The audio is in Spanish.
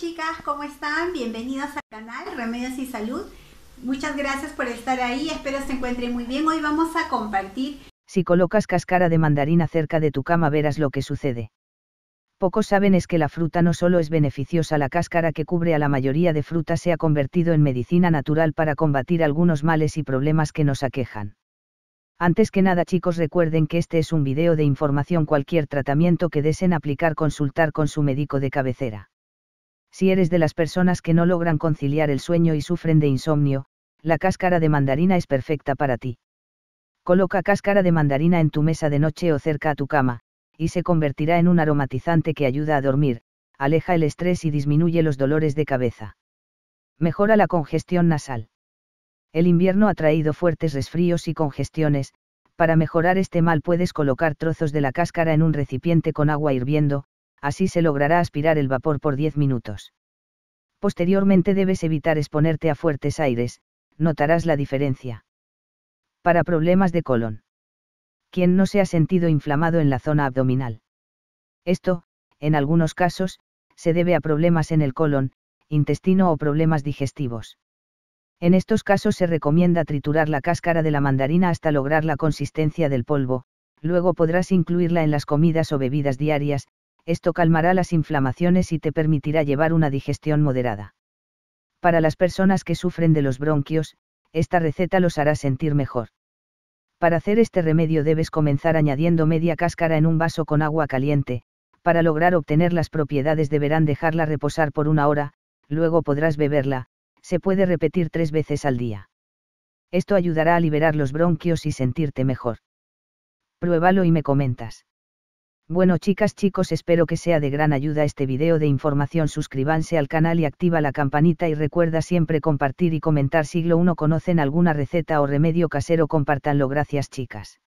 chicas, ¿cómo están? Bienvenidos al canal Remedios y Salud. Muchas gracias por estar ahí, espero se encuentren muy bien. Hoy vamos a compartir... Si colocas cáscara de mandarina cerca de tu cama verás lo que sucede. Pocos saben es que la fruta no solo es beneficiosa, la cáscara que cubre a la mayoría de frutas se ha convertido en medicina natural para combatir algunos males y problemas que nos aquejan. Antes que nada chicos recuerden que este es un video de información cualquier tratamiento que deseen aplicar consultar con su médico de cabecera. Si eres de las personas que no logran conciliar el sueño y sufren de insomnio, la cáscara de mandarina es perfecta para ti. Coloca cáscara de mandarina en tu mesa de noche o cerca a tu cama, y se convertirá en un aromatizante que ayuda a dormir, aleja el estrés y disminuye los dolores de cabeza. Mejora la congestión nasal. El invierno ha traído fuertes resfríos y congestiones, para mejorar este mal puedes colocar trozos de la cáscara en un recipiente con agua hirviendo, así se logrará aspirar el vapor por 10 minutos. Posteriormente debes evitar exponerte a fuertes aires, notarás la diferencia. Para problemas de colon. Quien no se ha sentido inflamado en la zona abdominal. Esto, en algunos casos, se debe a problemas en el colon, intestino o problemas digestivos. En estos casos se recomienda triturar la cáscara de la mandarina hasta lograr la consistencia del polvo, luego podrás incluirla en las comidas o bebidas diarias, esto calmará las inflamaciones y te permitirá llevar una digestión moderada. Para las personas que sufren de los bronquios, esta receta los hará sentir mejor. Para hacer este remedio debes comenzar añadiendo media cáscara en un vaso con agua caliente, para lograr obtener las propiedades deberán dejarla reposar por una hora, luego podrás beberla, se puede repetir tres veces al día. Esto ayudará a liberar los bronquios y sentirte mejor. Pruébalo y me comentas. Bueno chicas chicos espero que sea de gran ayuda este video de información suscríbanse al canal y activa la campanita y recuerda siempre compartir y comentar siglo 1 conocen alguna receta o remedio casero compartanlo gracias chicas.